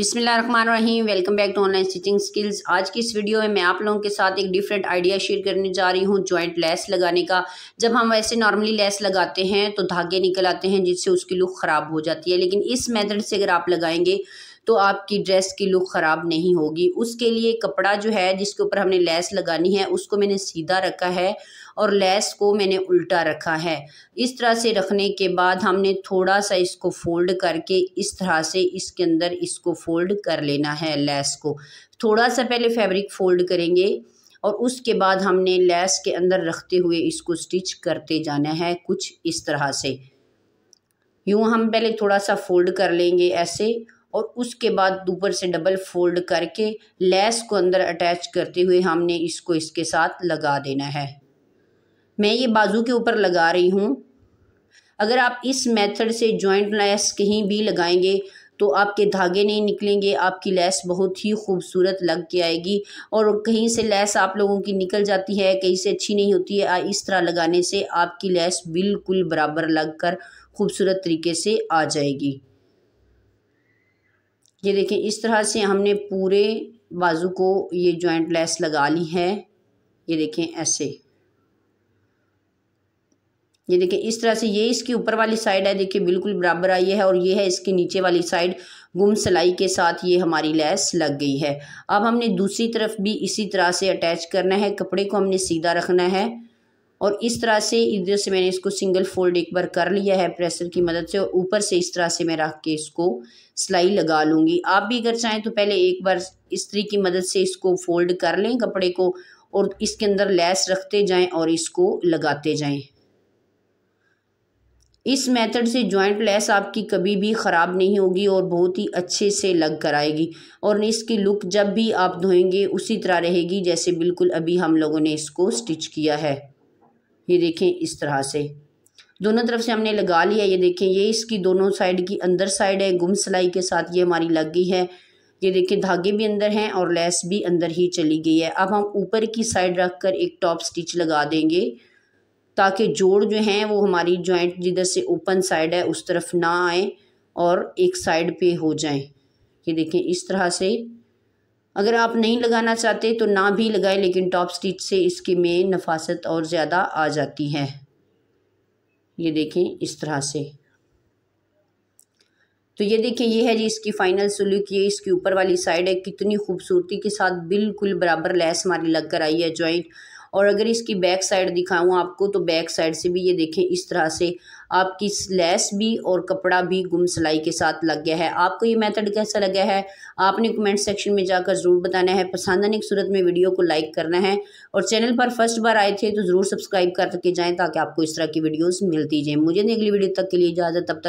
Rahim welcome back to online stitching skills आज की इस वीडियो में मैं आप लोगों के साथ एक डिफरेंट आइडिया शेयर करने जा रही हूँ जॉइंट लेस लगाने का जब हम वैसे नॉर्मली लेस लगाते हैं तो धागे निकल आते हैं जिससे उसकी लुक ख़राब हो जाती है लेकिन इस मेथड से अगर आप लगाएंगे तो आपकी ड्रेस की लुक ख़राब नहीं होगी उसके लिए कपड़ा जो है जिसके ऊपर हमने लेस लगानी है उसको मैंने सीधा रखा है और लेस को मैंने उल्टा रखा है इस तरह से रखने के बाद हमने थोड़ा सा इसको फोल्ड करके इस तरह से इसके अंदर इसको फोल्ड कर लेना है लेस को थोड़ा सा पहले फैब्रिक फोल्ड करेंगे और उसके बाद हमने लेस के अंदर रखते हुए इसको स्टिच करते जाना है कुछ इस तरह से यूँ हम पहले थोड़ा सा फोल्ड कर लेंगे ऐसे और उसके बाद ऊपर से डबल फोल्ड करके लेस को अंदर अटैच करते हुए हमने इसको इसके साथ लगा देना है मैं ये बाजू के ऊपर लगा रही हूँ अगर आप इस मेथड से जॉइंट लेस कहीं भी लगाएंगे तो आपके धागे नहीं निकलेंगे आपकी लेस बहुत ही खूबसूरत लग के आएगी और कहीं से लेस आप लोगों की निकल जाती है कहीं से अच्छी नहीं होती है इस तरह लगाने से आपकी लेस बिल्कुल बराबर लग कर खूबसूरत तरीके से आ जाएगी ये देखें इस तरह से हमने पूरे बाजू को ये जॉइंट लेस लगा ली है ये देखें ऐसे ये देखें इस तरह से ये इसकी ऊपर वाली साइड है देखिए बिल्कुल बराबर आई है और ये है इसकी नीचे वाली साइड गुम सिलाई के साथ ये हमारी लैस लग गई है अब हमने दूसरी तरफ भी इसी तरह से अटैच करना है कपड़े को हमने सीधा रखना है और इस तरह से इधर से मैंने इसको सिंगल फोल्ड एक बार कर लिया है प्रेसर की मदद से और ऊपर से इस तरह से मैं रख के इसको सिलाई लगा लूँगी आप भी अगर चाहें तो पहले एक बार इस्त्री की मदद से इसको फोल्ड कर लें कपड़े को और इसके अंदर लैस रखते जाएं और इसको लगाते जाएं इस मेथड से जॉइंट लेस आपकी कभी भी ख़राब नहीं होगी और बहुत ही अच्छे से लग कर आएगी और इसकी लुक जब भी आप धोएंगे उसी तरह रहेगी जैसे बिल्कुल अभी हम लोगों ने इसको स्टिच किया है ये देखें इस तरह से दोनों तरफ से हमने लगा लिया ये देखें ये इसकी दोनों साइड की अंदर साइड है गुम सिलाई के साथ ये हमारी लग गई है ये देखें धागे भी अंदर हैं और लेस भी अंदर ही चली गई है अब हम ऊपर की साइड रख कर एक टॉप स्टिच लगा देंगे ताकि जोड़ जो हैं वो हमारी जॉइंट जिधर से ओपन साइड है उस तरफ ना आए और एक साइड पे हो जाएं ये देखें इस तरह से अगर आप नहीं लगाना चाहते तो ना भी लगाएं लेकिन टॉप स्टिच से इसकी में नफासत और ज़्यादा आ जाती है ये देखें इस तरह से तो ये देखें ये है जी इसकी फाइनल सुलूक ये इसकी ऊपर वाली साइड है कितनी खूबसूरती के साथ बिल्कुल बराबर लैस हमारी लगकर आई है जॉइंट और अगर इसकी बैक साइड दिखाऊँ आपको तो बैक साइड से भी ये देखें इस तरह से आपकी लेस भी और कपड़ा भी गुम सिलाई के साथ लग गया है आपको ये मेथड कैसा लगा है आपने कमेंट सेक्शन में जाकर ज़रूर बताना है पसंद आने की सूरत में वीडियो को लाइक करना है और चैनल पर फर्स्ट बार आए थे तो ज़रूर सब्सक्राइब करके जाएँ ताकि आपको इस तरह की वीडियोज़ मिलती जाए मुझे नहीं अगली वीडियो तक के लिए इजाज़त तब तक